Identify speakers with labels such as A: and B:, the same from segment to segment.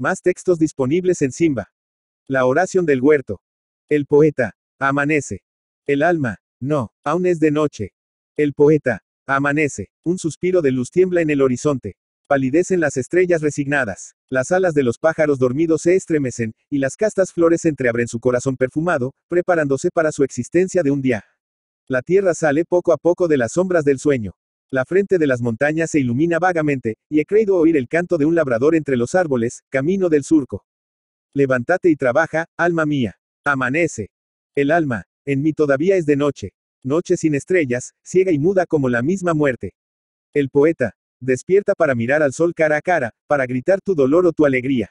A: Más textos disponibles en Simba. La oración del huerto. El poeta. Amanece. El alma. No, aún es de noche. El poeta. Amanece. Un suspiro de luz tiembla en el horizonte. Palidecen las estrellas resignadas. Las alas de los pájaros dormidos se estremecen, y las castas flores entreabren su corazón perfumado, preparándose para su existencia de un día. La tierra sale poco a poco de las sombras del sueño. La frente de las montañas se ilumina vagamente, y he creído oír el canto de un labrador entre los árboles, camino del surco. Levántate y trabaja, alma mía. Amanece. El alma, en mí todavía es de noche. Noche sin estrellas, ciega y muda como la misma muerte. El poeta, despierta para mirar al sol cara a cara, para gritar tu dolor o tu alegría.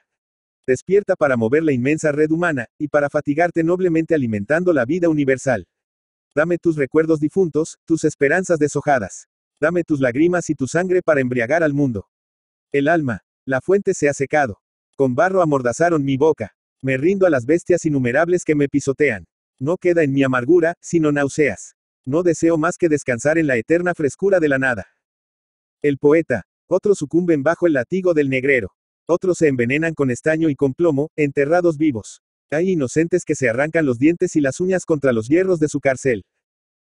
A: Despierta para mover la inmensa red humana, y para fatigarte noblemente alimentando la vida universal. Dame tus recuerdos difuntos, tus esperanzas deshojadas. Dame tus lágrimas y tu sangre para embriagar al mundo. El alma, la fuente se ha secado. Con barro amordazaron mi boca. Me rindo a las bestias innumerables que me pisotean. No queda en mi amargura, sino náuseas. No deseo más que descansar en la eterna frescura de la nada. El poeta, otros sucumben bajo el latigo del negrero. Otros se envenenan con estaño y con plomo, enterrados vivos. Hay inocentes que se arrancan los dientes y las uñas contra los hierros de su cárcel.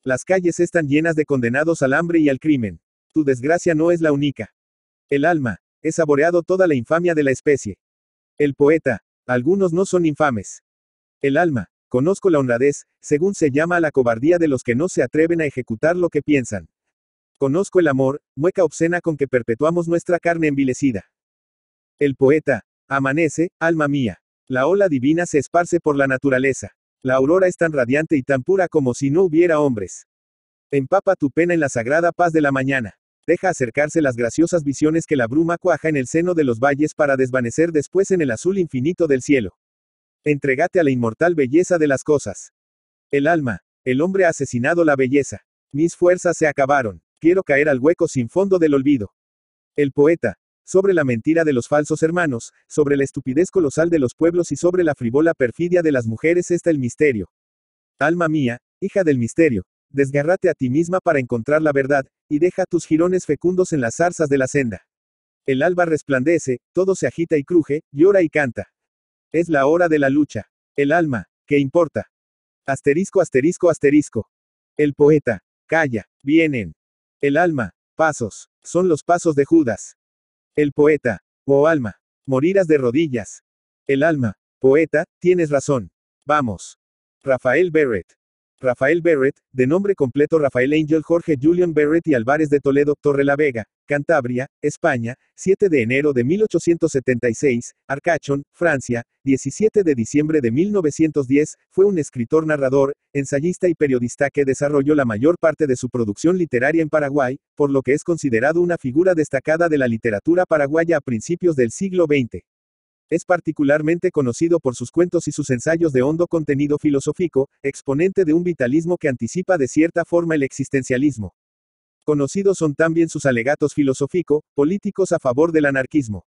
A: Las calles están llenas de condenados al hambre y al crimen. Tu desgracia no es la única. El alma, he saboreado toda la infamia de la especie. El poeta, algunos no son infames. El alma, conozco la honradez, según se llama a la cobardía de los que no se atreven a ejecutar lo que piensan. Conozco el amor, mueca obscena con que perpetuamos nuestra carne envilecida. El poeta, amanece, alma mía. La ola divina se esparce por la naturaleza. La aurora es tan radiante y tan pura como si no hubiera hombres. Empapa tu pena en la sagrada paz de la mañana. Deja acercarse las graciosas visiones que la bruma cuaja en el seno de los valles para desvanecer después en el azul infinito del cielo. Entrégate a la inmortal belleza de las cosas. El alma, el hombre ha asesinado la belleza. Mis fuerzas se acabaron. Quiero caer al hueco sin fondo del olvido. El poeta, sobre la mentira de los falsos hermanos, sobre la estupidez colosal de los pueblos y sobre la frivola perfidia de las mujeres está el misterio. Alma mía, hija del misterio, desgarrate a ti misma para encontrar la verdad, y deja tus jirones fecundos en las zarzas de la senda. El alba resplandece, todo se agita y cruje, llora y canta. Es la hora de la lucha. El alma, ¿qué importa? Asterisco, asterisco, asterisco. El poeta, calla, vienen. El alma, pasos, son los pasos de Judas. El poeta, oh alma, morirás de rodillas. El alma, poeta, tienes razón. Vamos. Rafael Barrett. Rafael Berret, de nombre completo Rafael Angel Jorge Julian Berrett y Álvarez de Toledo, Torre la Vega, Cantabria, España, 7 de enero de 1876, Arcachon, Francia, 17 de diciembre de 1910, fue un escritor narrador, ensayista y periodista que desarrolló la mayor parte de su producción literaria en Paraguay, por lo que es considerado una figura destacada de la literatura paraguaya a principios del siglo XX. Es particularmente conocido por sus cuentos y sus ensayos de hondo contenido filosófico, exponente de un vitalismo que anticipa de cierta forma el existencialismo. Conocidos son también sus alegatos filosófico, políticos a favor del anarquismo.